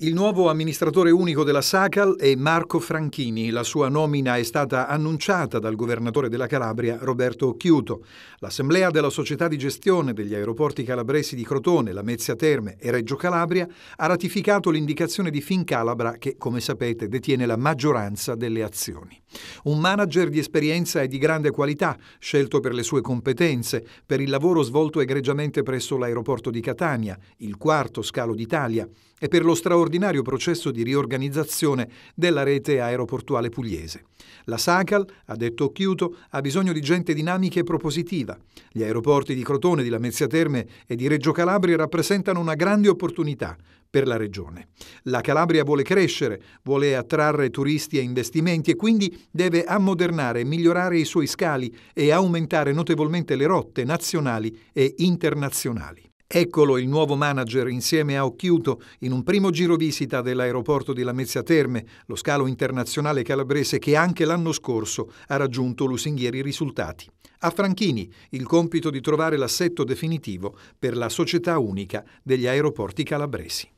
Il nuovo amministratore unico della SACAL è Marco Franchini. La sua nomina è stata annunciata dal governatore della Calabria Roberto Occhiuto. L'assemblea della società di gestione degli aeroporti calabresi di Crotone, Lamezia Terme e Reggio Calabria ha ratificato l'indicazione di Fincalabra che, come sapete, detiene la maggioranza delle azioni. Un manager di esperienza e di grande qualità, scelto per le sue competenze, per il lavoro svolto egregiamente presso l'aeroporto di Catania, il quarto scalo d'Italia, e per lo straordinario straordinario processo di riorganizzazione della rete aeroportuale pugliese. La SACAL, ha detto Occhiuto, ha bisogno di gente dinamica e propositiva. Gli aeroporti di Crotone, di Lamezia Terme e di Reggio Calabria rappresentano una grande opportunità per la regione. La Calabria vuole crescere, vuole attrarre turisti e investimenti e quindi deve ammodernare e migliorare i suoi scali e aumentare notevolmente le rotte nazionali e internazionali. Eccolo il nuovo manager insieme a Occhiuto in un primo giro visita dell'aeroporto di Lamezia Terme, lo scalo internazionale calabrese che anche l'anno scorso ha raggiunto lusinghieri risultati. A Franchini il compito di trovare l'assetto definitivo per la società unica degli aeroporti calabresi.